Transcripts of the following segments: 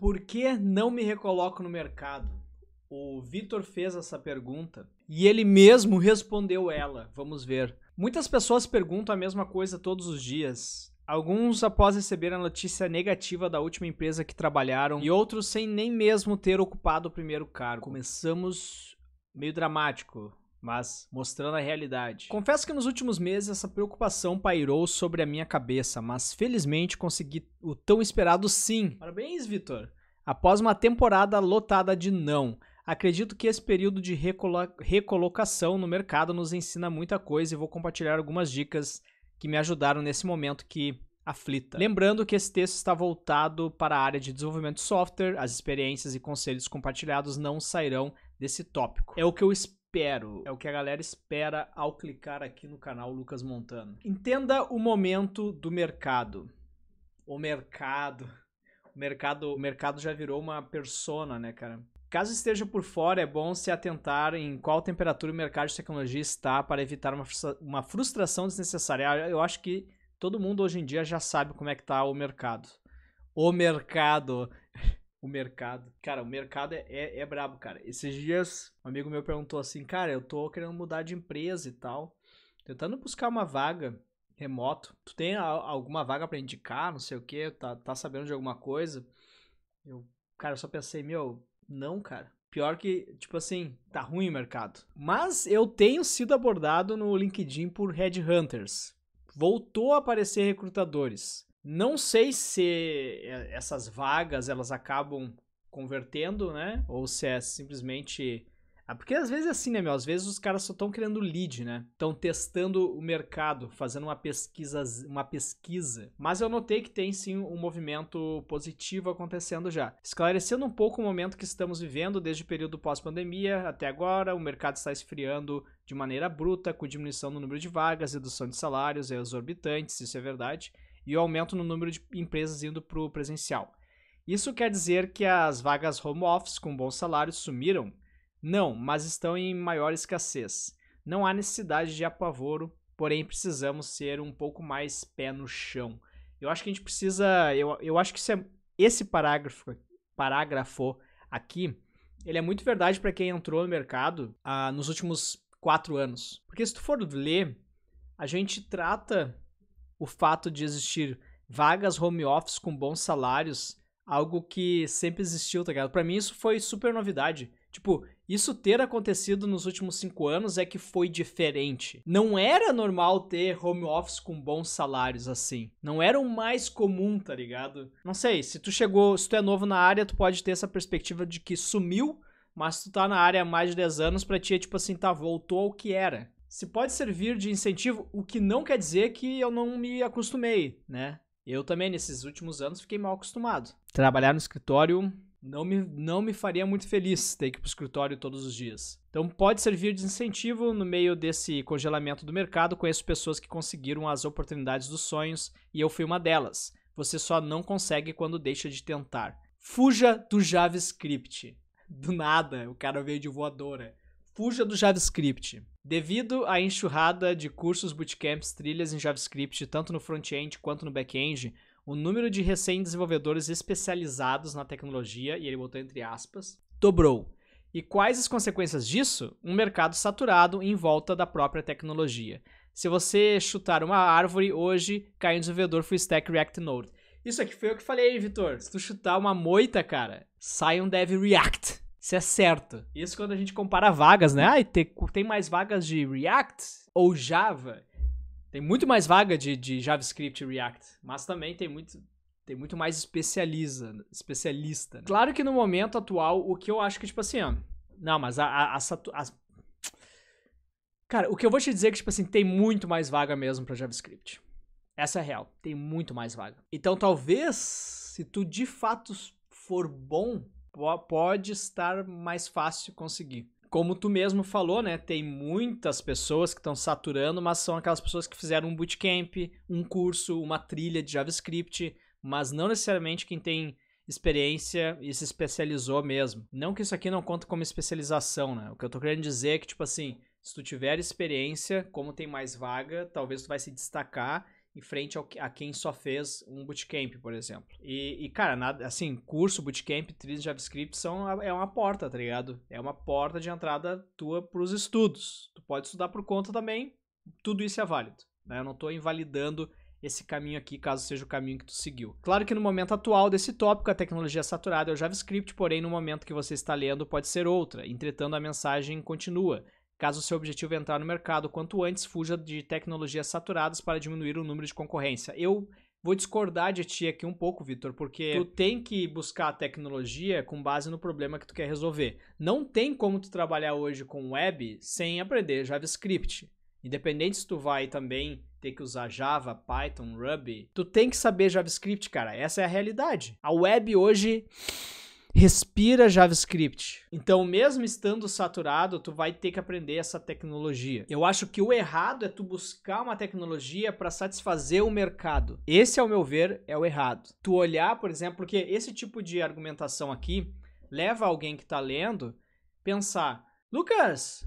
Por que não me recoloco no mercado? O Vitor fez essa pergunta e ele mesmo respondeu ela. Vamos ver. Muitas pessoas perguntam a mesma coisa todos os dias. Alguns após receber a notícia negativa da última empresa que trabalharam e outros sem nem mesmo ter ocupado o primeiro cargo. Começamos meio dramático mas mostrando a realidade. Confesso que nos últimos meses essa preocupação pairou sobre a minha cabeça, mas felizmente consegui o tão esperado sim. Parabéns, Vitor! Após uma temporada lotada de não. Acredito que esse período de recolo recolocação no mercado nos ensina muita coisa e vou compartilhar algumas dicas que me ajudaram nesse momento que aflita. Lembrando que esse texto está voltado para a área de desenvolvimento de software, as experiências e conselhos compartilhados não sairão desse tópico. É o que eu espero espero. É o que a galera espera ao clicar aqui no canal Lucas Montano. Entenda o momento do mercado. O mercado. O mercado, o mercado já virou uma persona, né, cara? Caso esteja por fora, é bom se atentar em qual temperatura o mercado de tecnologia está para evitar uma, uma frustração desnecessária. Ah, eu acho que todo mundo hoje em dia já sabe como é que está o mercado. O mercado. o mercado. Cara, o mercado é, é, é brabo, cara. Esses dias, um amigo meu perguntou assim, cara, eu tô querendo mudar de empresa e tal, tentando buscar uma vaga remoto. Tu tem a, alguma vaga para indicar, não sei o que, tá, tá sabendo de alguma coisa? Eu, cara, eu só pensei, meu, não, cara. Pior que, tipo assim, tá ruim o mercado. Mas eu tenho sido abordado no LinkedIn por headhunters. Voltou a aparecer recrutadores. Não sei se eh, essas vagas elas acabam convertendo, né? Ou se é simplesmente. Ah, porque às vezes é assim, né, meu? Às vezes os caras só estão criando lead, né? Estão testando o mercado, fazendo uma pesquisa, uma pesquisa. Mas eu notei que tem sim um movimento positivo acontecendo já. Esclarecendo um pouco o momento que estamos vivendo desde o período pós-pandemia até agora, o mercado está esfriando de maneira bruta, com diminuição no número de vagas, redução de salários é exorbitantes, isso é verdade e o aumento no número de empresas indo para o presencial. Isso quer dizer que as vagas home office com bons salários sumiram? Não, mas estão em maior escassez. Não há necessidade de apavoro, porém precisamos ser um pouco mais pé no chão. Eu acho que a gente precisa. Eu, eu acho que é, esse parágrafo, parágrafo aqui ele é muito verdade para quem entrou no mercado ah, nos últimos quatro anos. Porque se tu for ler, a gente trata o fato de existir vagas home office com bons salários, algo que sempre existiu, tá ligado? Pra mim isso foi super novidade. Tipo, isso ter acontecido nos últimos cinco anos é que foi diferente. Não era normal ter home office com bons salários assim. Não era o mais comum, tá ligado? Não sei, se tu chegou, se tu é novo na área, tu pode ter essa perspectiva de que sumiu, mas tu tá na área há mais de 10 anos, pra ti é tipo assim, tá, voltou ao que era se pode servir de incentivo, o que não quer dizer que eu não me acostumei, né? Eu também, nesses últimos anos, fiquei mal acostumado. Trabalhar no escritório não me, não me faria muito feliz ter que ir para o escritório todos os dias. Então, pode servir de incentivo no meio desse congelamento do mercado. Conheço pessoas que conseguiram as oportunidades dos sonhos e eu fui uma delas. Você só não consegue quando deixa de tentar. Fuja do JavaScript. Do nada, o cara veio de voadora fuja do JavaScript. Devido à enxurrada de cursos, bootcamps, trilhas em JavaScript, tanto no front-end quanto no back-end, o número de recém-desenvolvedores especializados na tecnologia, e ele botou entre aspas, dobrou. E quais as consequências disso? Um mercado saturado em volta da própria tecnologia. Se você chutar uma árvore hoje, cai um desenvolvedor full stack React Node. Isso aqui foi o que falei, Vitor. Se tu chutar uma moita, cara, sai um dev React se acerta. Isso quando a gente compara vagas, né? Ah, tem, tem mais vagas de React ou Java. Tem muito mais vaga de, de JavaScript e React, mas também tem muito, tem muito mais especializa, especialista. Né? Claro que no momento atual, o que eu acho que, tipo assim, ó, não, mas a, a, a, a Cara, o que eu vou te dizer é que, tipo assim, tem muito mais vaga mesmo para JavaScript. Essa é a real. Tem muito mais vaga. Então, talvez, se tu de fato for bom pode estar mais fácil conseguir. Como tu mesmo falou, né? Tem muitas pessoas que estão saturando, mas são aquelas pessoas que fizeram um bootcamp, um curso, uma trilha de JavaScript, mas não necessariamente quem tem experiência e se especializou mesmo. Não que isso aqui não conta como especialização, né? O que eu tô querendo dizer é que, tipo assim, se tu tiver experiência, como tem mais vaga, talvez tu vai se destacar em frente ao, a quem só fez um bootcamp, por exemplo. E, e cara, nada, assim, curso, bootcamp, trilha JavaScript são, é, é uma porta, tá ligado? É uma porta de entrada tua para os estudos. Tu pode estudar por conta também, tudo isso é válido. Né? Eu não estou invalidando esse caminho aqui, caso seja o caminho que tu seguiu. Claro que no momento atual desse tópico, a tecnologia é saturada é o JavaScript, porém no momento que você está lendo pode ser outra. Entretanto, a mensagem continua. Caso seu objetivo é entrar no mercado quanto antes, fuja de tecnologias saturadas para diminuir o número de concorrência. Eu vou discordar de ti aqui um pouco, Vitor, porque tu tem que buscar a tecnologia com base no problema que tu quer resolver. Não tem como tu trabalhar hoje com web sem aprender JavaScript. Independente se tu vai também ter que usar Java, Python, Ruby, tu tem que saber JavaScript, cara. Essa é a realidade. A web hoje respira JavaScript. Então, mesmo estando saturado, tu vai ter que aprender essa tecnologia. Eu acho que o errado é tu buscar uma tecnologia para satisfazer o mercado. Esse, ao meu ver, é o errado. Tu olhar, por exemplo, porque esse tipo de argumentação aqui leva alguém que está lendo pensar: "Lucas,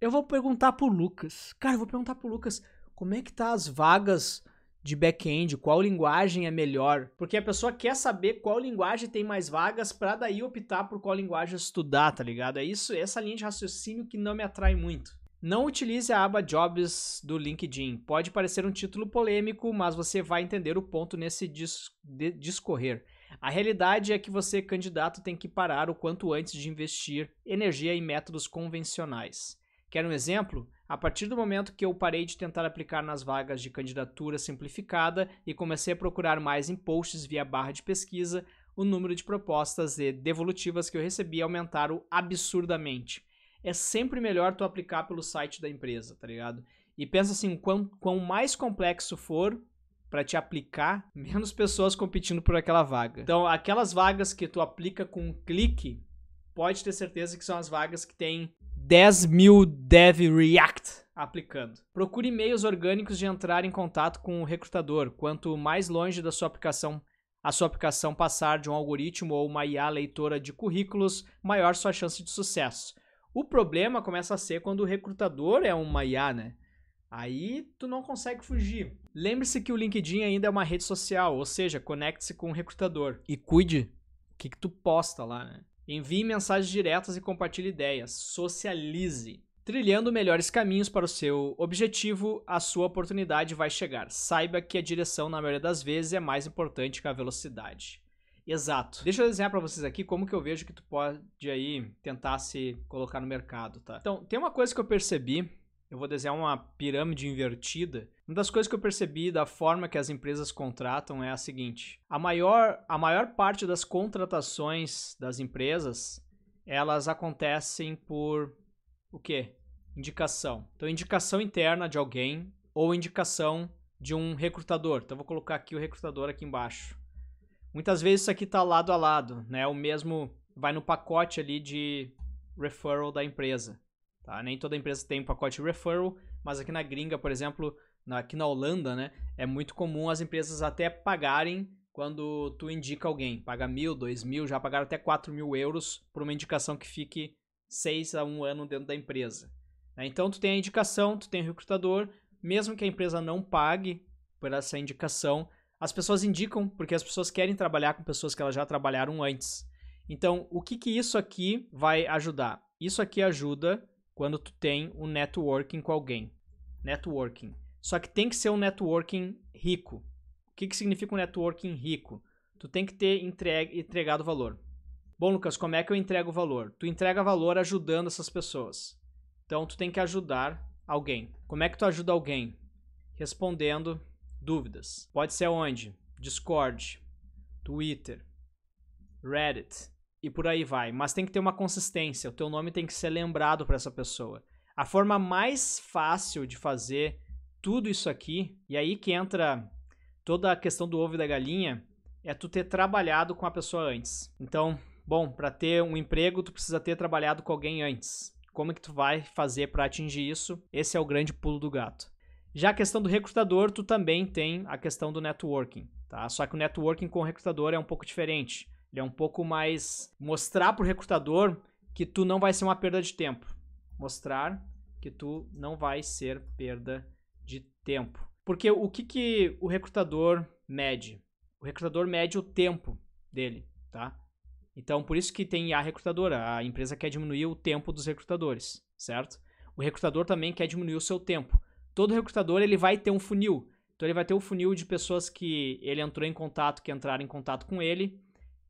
eu vou perguntar pro Lucas. Cara, eu vou perguntar pro Lucas como é que tá as vagas de back-end, qual linguagem é melhor, porque a pessoa quer saber qual linguagem tem mais vagas para daí optar por qual linguagem estudar, tá ligado? É isso, é essa linha de raciocínio que não me atrai muito. Não utilize a aba Jobs do LinkedIn. Pode parecer um título polêmico, mas você vai entender o ponto nesse dis discorrer. A realidade é que você, candidato, tem que parar o quanto antes de investir energia em métodos convencionais. Quer um exemplo? A partir do momento que eu parei de tentar aplicar nas vagas de candidatura simplificada e comecei a procurar mais em posts via barra de pesquisa, o número de propostas e devolutivas que eu recebi aumentaram absurdamente. É sempre melhor tu aplicar pelo site da empresa, tá ligado? E pensa assim, quão, quão mais complexo for para te aplicar, menos pessoas competindo por aquela vaga. Então, aquelas vagas que tu aplica com um clique, pode ter certeza que são as vagas que têm 10 mil dev React aplicando. Procure meios orgânicos de entrar em contato com o recrutador. Quanto mais longe da sua aplicação a sua aplicação passar de um algoritmo ou uma IA leitora de currículos, maior sua chance de sucesso. O problema começa a ser quando o recrutador é uma IA, né? Aí tu não consegue fugir. Lembre-se que o LinkedIn ainda é uma rede social, ou seja, conecte-se com o recrutador e cuide o que, que tu posta lá, né? Envie mensagens diretas e compartilhe ideias. Socialize. Trilhando melhores caminhos para o seu objetivo, a sua oportunidade vai chegar. Saiba que a direção, na maioria das vezes, é mais importante que a velocidade. Exato. Deixa eu desenhar para vocês aqui como que eu vejo que tu pode aí tentar se colocar no mercado, tá? Então, tem uma coisa que eu percebi eu vou desenhar uma pirâmide invertida, uma das coisas que eu percebi da forma que as empresas contratam é a seguinte: a maior, a maior parte das contratações das empresas elas acontecem por o quê? Indicação. Então, indicação interna de alguém ou indicação de um recrutador. Então, vou colocar aqui o recrutador aqui embaixo. Muitas vezes isso aqui está lado a lado, né? O mesmo vai no pacote ali de referral da empresa. Tá? Nem toda empresa tem um pacote referral, mas aqui na gringa, por exemplo, na, aqui na Holanda, né, é muito comum as empresas até pagarem quando tu indica alguém. Paga mil, dois mil, já pagaram até quatro mil euros por uma indicação que fique seis a um ano dentro da empresa. Né? Então, tu tem a indicação, tu tem o recrutador, mesmo que a empresa não pague por essa indicação, as pessoas indicam porque as pessoas querem trabalhar com pessoas que elas já trabalharam antes. Então, o que, que isso aqui vai ajudar? Isso aqui ajuda quando tu tem um networking com alguém. Networking. Só que tem que ser um networking rico. O que, que significa um networking rico? Tu tem que ter entregado valor. Bom, Lucas, como é que eu entrego valor? Tu entrega valor ajudando essas pessoas. Então, tu tem que ajudar alguém. Como é que tu ajuda alguém? Respondendo dúvidas. Pode ser onde? Discord, Twitter, Reddit, e por aí vai. Mas tem que ter uma consistência, o teu nome tem que ser lembrado para essa pessoa. A forma mais fácil de fazer tudo isso aqui, e aí que entra toda a questão do ovo e da galinha, é tu ter trabalhado com a pessoa antes. Então, bom, para ter um emprego, tu precisa ter trabalhado com alguém antes. Como é que tu vai fazer para atingir isso? Esse é o grande pulo do gato. Já a questão do recrutador, tu também tem a questão do networking, tá? Só que o networking com o recrutador é um pouco diferente. Ele é um pouco mais mostrar pro recrutador que tu não vai ser uma perda de tempo. Mostrar que tu não vai ser perda de tempo. Porque o que, que o recrutador mede? O recrutador mede o tempo dele, tá? Então, por isso que tem a recrutadora. A empresa quer diminuir o tempo dos recrutadores, certo? O recrutador também quer diminuir o seu tempo. Todo recrutador ele vai ter um funil. Então ele vai ter um funil de pessoas que ele entrou em contato, que entraram em contato com ele,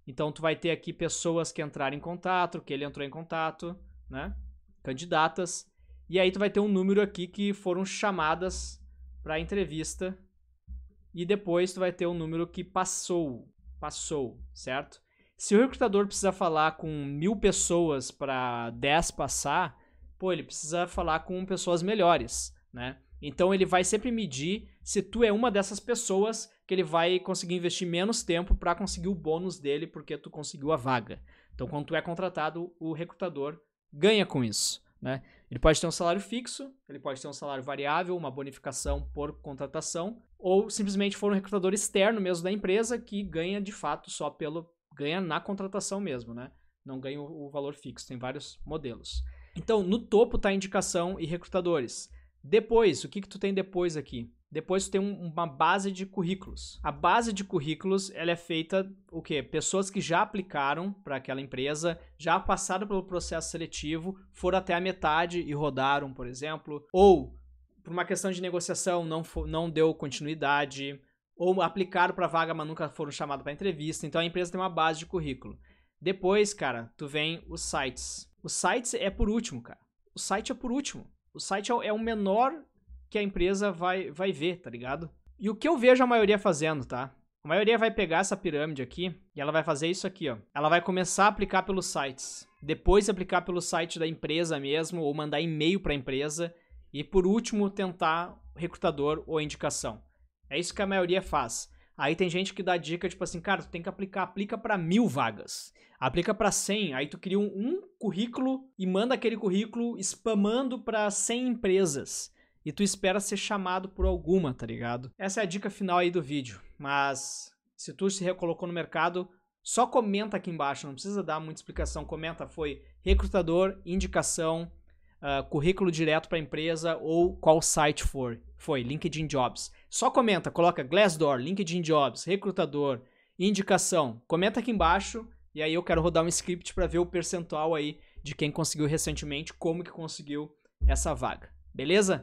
então tu vai ter aqui pessoas que entraram em contato, que ele entrou em contato, né? Candidatas. E aí tu vai ter um número aqui que foram chamadas para entrevista. E depois tu vai ter um número que passou, passou, certo? Se o recrutador precisa falar com mil pessoas para 10 passar, pô, ele precisa falar com pessoas melhores, né? Então ele vai sempre medir se tu é uma dessas pessoas que ele vai conseguir investir menos tempo para conseguir o bônus dele porque tu conseguiu a vaga. Então, quando tu é contratado, o recrutador ganha com isso, né? Ele pode ter um salário fixo, ele pode ter um salário variável, uma bonificação por contratação, ou simplesmente for um recrutador externo mesmo da empresa que ganha de fato só pelo ganha na contratação mesmo, né? Não ganha o, valor fixo, tem vários modelos. Então, no topo tá a indicação e recrutadores. Depois, o que que tu tem depois aqui? Depois tem um, uma base de currículos. A base de currículos, ela é feita o quê? Pessoas que já aplicaram para aquela empresa, já passaram pelo processo seletivo, foram até a metade e rodaram, por exemplo, ou por uma questão de negociação não não deu continuidade, ou aplicaram para vaga, mas nunca foram chamados para entrevista. Então a empresa tem uma base de currículo. Depois, cara, tu vem os sites. Os sites é por último, cara. O site é por último. O site é o é menor que a empresa vai, vai ver, tá ligado? E o que eu vejo a maioria fazendo, tá? A maioria vai pegar essa pirâmide aqui e ela vai fazer isso aqui, ó. Ela vai começar a aplicar pelos sites, depois aplicar pelo site da empresa mesmo ou mandar e-mail para a empresa e por último tentar recrutador ou indicação. É isso que a maioria faz. Aí tem gente que dá dica tipo assim, cara, tu tem que aplicar, aplica para mil vagas, aplica para cem aí tu cria um, um currículo e manda aquele currículo spamando para cem empresas e tu espera ser chamado por alguma, tá ligado? Essa é a dica final aí do vídeo, mas se tu se recolocou no mercado, só comenta aqui embaixo, não precisa dar muita explicação, comenta foi recrutador, indicação, uh, currículo direto para empresa ou qual site for, foi LinkedIn Jobs. Só comenta, coloca Glassdoor, LinkedIn Jobs, recrutador, indicação. Comenta aqui embaixo e aí eu quero rodar um script para ver o percentual aí de quem conseguiu recentemente, como que conseguiu essa vaga. Beleza?